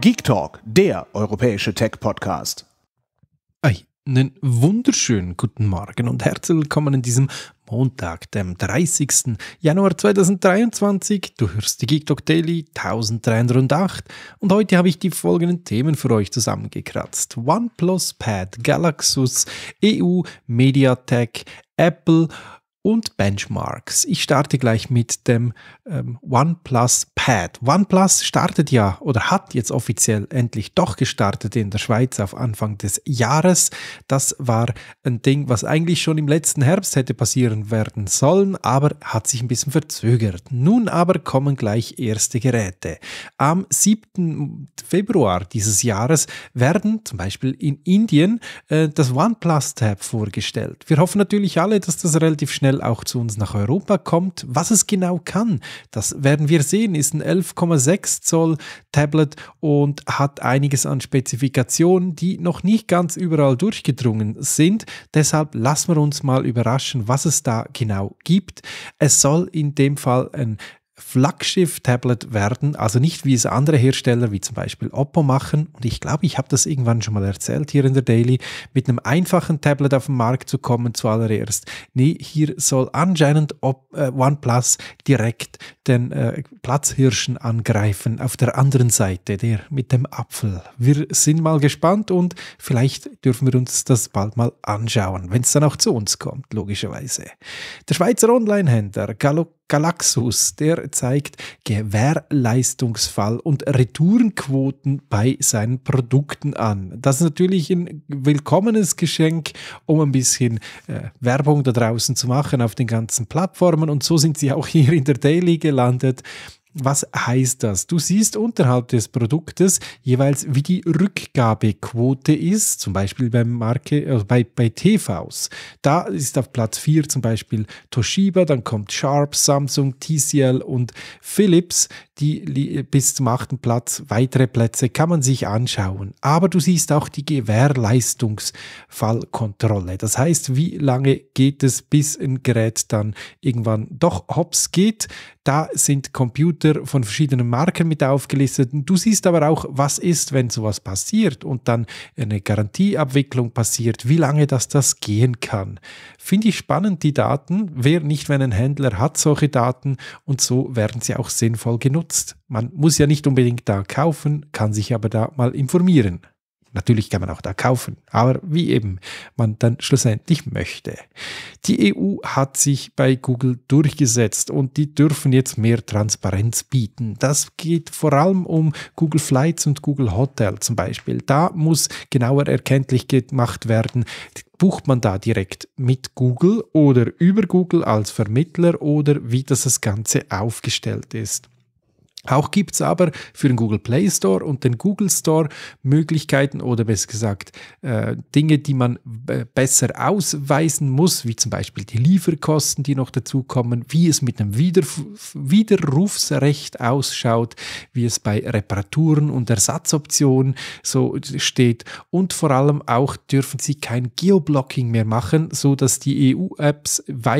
Geek Talk, der europäische Tech-Podcast. Einen wunderschönen guten Morgen und herzlich willkommen in diesem Montag, dem 30. Januar 2023. Du hörst die Geek Talk Daily 1308 und heute habe ich die folgenden Themen für euch zusammengekratzt. OnePlus Pad, Galaxus, EU, Mediatek, Apple und Benchmarks. Ich starte gleich mit dem ähm, OnePlus Pad. OnePlus startet ja oder hat jetzt offiziell endlich doch gestartet in der Schweiz auf Anfang des Jahres. Das war ein Ding, was eigentlich schon im letzten Herbst hätte passieren werden sollen, aber hat sich ein bisschen verzögert. Nun aber kommen gleich erste Geräte. Am 7. Februar dieses Jahres werden zum Beispiel in Indien äh, das OnePlus Tab vorgestellt. Wir hoffen natürlich alle, dass das relativ schnell schnell auch zu uns nach Europa kommt. Was es genau kann, das werden wir sehen. Ist ein 11,6 Zoll Tablet und hat einiges an Spezifikationen, die noch nicht ganz überall durchgedrungen sind. Deshalb lassen wir uns mal überraschen, was es da genau gibt. Es soll in dem Fall ein Flaggschiff-Tablet werden, also nicht wie es andere Hersteller wie zum Beispiel Oppo machen. Und ich glaube, ich habe das irgendwann schon mal erzählt hier in der Daily, mit einem einfachen Tablet auf den Markt zu kommen zuallererst. Nee, hier soll anscheinend äh, OnePlus direkt den äh, Platzhirschen angreifen auf der anderen Seite, der mit dem Apfel. Wir sind mal gespannt und vielleicht dürfen wir uns das bald mal anschauen, wenn es dann auch zu uns kommt, logischerweise. Der Schweizer Onlinehändler Gallo Galaxus, der zeigt Gewährleistungsfall und Retourenquoten bei seinen Produkten an. Das ist natürlich ein willkommenes Geschenk, um ein bisschen äh, Werbung da draußen zu machen auf den ganzen Plattformen. Und so sind sie auch hier in der Daily gelandet. Was heißt das? Du siehst unterhalb des Produktes jeweils, wie die Rückgabequote ist, zum Beispiel bei, Marke, also bei, bei TVs. Da ist auf Platz 4 zum Beispiel Toshiba, dann kommt Sharp, Samsung, TCL und Philips die bis zum achten Platz. Weitere Plätze kann man sich anschauen. Aber du siehst auch die Gewährleistungsfallkontrolle. Das heißt, wie lange geht es, bis ein Gerät dann irgendwann doch hops geht. Da sind Computer von verschiedenen Marken mit aufgelistet. Du siehst aber auch, was ist, wenn sowas passiert und dann eine Garantieabwicklung passiert, wie lange das das gehen kann. Finde ich spannend, die Daten. Wer nicht, wenn ein Händler hat solche Daten und so werden sie auch sinnvoll genutzt nutzt. Man muss ja nicht unbedingt da kaufen, kann sich aber da mal informieren. Natürlich kann man auch da kaufen, aber wie eben man dann schlussendlich möchte. Die EU hat sich bei Google durchgesetzt und die dürfen jetzt mehr Transparenz bieten. Das geht vor allem um Google Flights und Google Hotel zum Beispiel. Da muss genauer erkenntlich gemacht werden, bucht man da direkt mit Google oder über Google als Vermittler oder wie das, das Ganze aufgestellt ist. Auch gibt es aber für den Google Play Store und den Google Store Möglichkeiten oder besser gesagt äh, Dinge, die man äh, besser ausweisen muss, wie zum Beispiel die Lieferkosten, die noch dazukommen, wie es mit einem Widerf Widerrufsrecht ausschaut, wie es bei Reparaturen und Ersatzoptionen so steht und vor allem auch dürfen sie kein Geoblocking mehr machen, sodass die EU-Apps EU-weit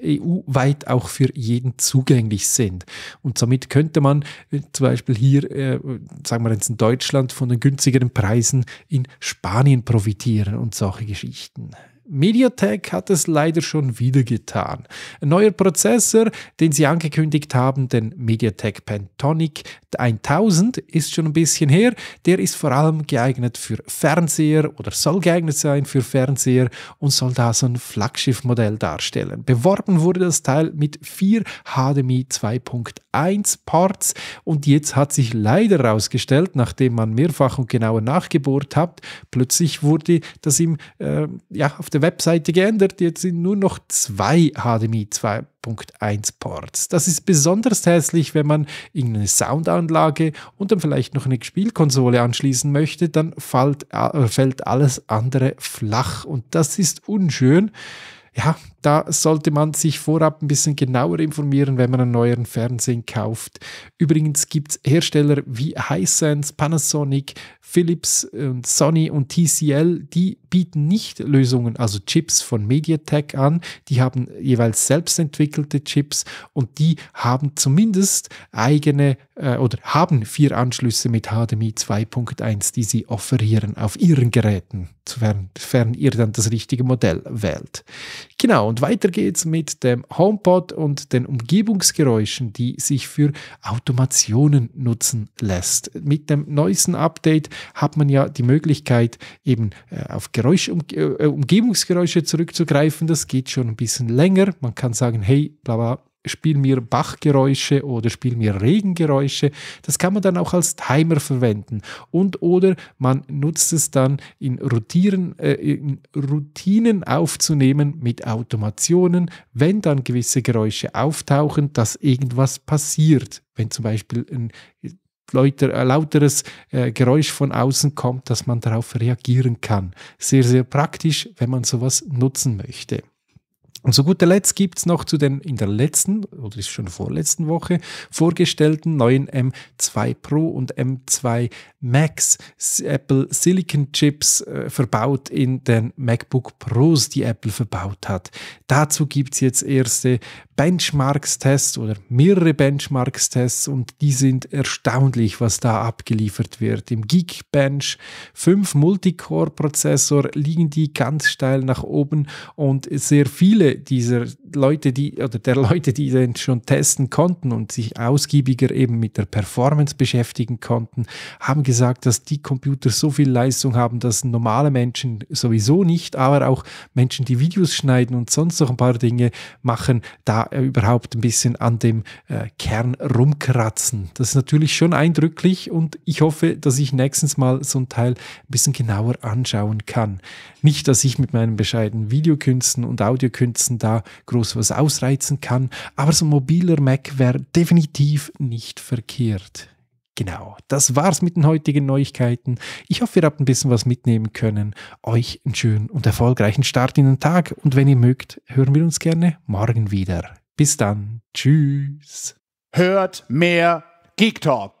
äh, e auch für jeden zugänglich sind. Und somit könnte man man äh, zum Beispiel hier, äh, sagen wir jetzt in Deutschland, von den günstigeren Preisen in Spanien profitieren und solche Geschichten. MediaTek hat es leider schon wieder getan. Ein neuer Prozessor, den sie angekündigt haben, den MediaTek Pentonic 1000, ist schon ein bisschen her. Der ist vor allem geeignet für Fernseher oder soll geeignet sein für Fernseher und soll da so ein Flaggschiffmodell darstellen. Beworben wurde das Teil mit vier HDMI 2.1 Ports und jetzt hat sich leider herausgestellt, nachdem man mehrfach und genauer nachgebohrt hat, plötzlich wurde das ihm äh, ja, auf der der Webseite geändert. Jetzt sind nur noch zwei HDMI 2.1 Ports. Das ist besonders hässlich, wenn man irgendeine Soundanlage und dann vielleicht noch eine Spielkonsole anschließen möchte. Dann fällt, äh, fällt alles andere flach und das ist unschön ja, da sollte man sich vorab ein bisschen genauer informieren, wenn man einen neuen Fernsehen kauft. Übrigens gibt es Hersteller wie Hisense, Panasonic, Philips, Sony und TCL, die bieten nicht Lösungen, also Chips von MediaTek an. Die haben jeweils selbst entwickelte Chips und die haben zumindest eigene äh, oder haben vier Anschlüsse mit HDMI 2.1, die sie offerieren auf ihren Geräten, sofern ihr dann das richtige Modell wählt. Genau, und weiter geht's mit dem HomePod und den Umgebungsgeräuschen, die sich für Automationen nutzen lässt. Mit dem neuesten Update hat man ja die Möglichkeit, eben äh, auf Geräusch, um, äh, Umgebungsgeräusche zurückzugreifen. Das geht schon ein bisschen länger. Man kann sagen, hey, bla bla, spiel mir Bachgeräusche oder spiel mir Regengeräusche. Das kann man dann auch als Timer verwenden und oder man nutzt es dann in, Routieren, äh, in Routinen aufzunehmen mit Automationen, wenn dann gewisse Geräusche auftauchen, dass irgendwas passiert. Wenn zum Beispiel ein lauter, äh, lauteres äh, Geräusch von außen kommt, dass man darauf reagieren kann. Sehr, sehr praktisch, wenn man sowas nutzen möchte. Und zu guter Letzt gibt es noch zu den in der letzten oder ist schon vorletzten Woche vorgestellten neuen M2 Pro und M2 Max Apple Silicon Chips äh, verbaut in den MacBook Pros, die Apple verbaut hat. Dazu gibt es jetzt erste Benchmarks-Tests oder mehrere Benchmarks-Tests und die sind erstaunlich, was da abgeliefert wird. Im Geekbench 5 Multicore-Prozessor liegen die ganz steil nach oben und sehr viele viele dieser Leute, die oder der Leute, die den schon testen konnten und sich ausgiebiger eben mit der Performance beschäftigen konnten, haben gesagt, dass die Computer so viel Leistung haben, dass normale Menschen sowieso nicht, aber auch Menschen, die Videos schneiden und sonst noch ein paar Dinge machen, da überhaupt ein bisschen an dem äh, Kern rumkratzen. Das ist natürlich schon eindrücklich und ich hoffe, dass ich nächstens mal so ein Teil ein bisschen genauer anschauen kann. Nicht, dass ich mit meinen bescheidenen Videokünsten und Audiokünsten da groß groß was ausreizen kann, aber so ein mobiler Mac wäre definitiv nicht verkehrt. Genau, das war's mit den heutigen Neuigkeiten. Ich hoffe, ihr habt ein bisschen was mitnehmen können. Euch einen schönen und erfolgreichen Start in den Tag und wenn ihr mögt, hören wir uns gerne morgen wieder. Bis dann, tschüss. Hört mehr Geek Talk.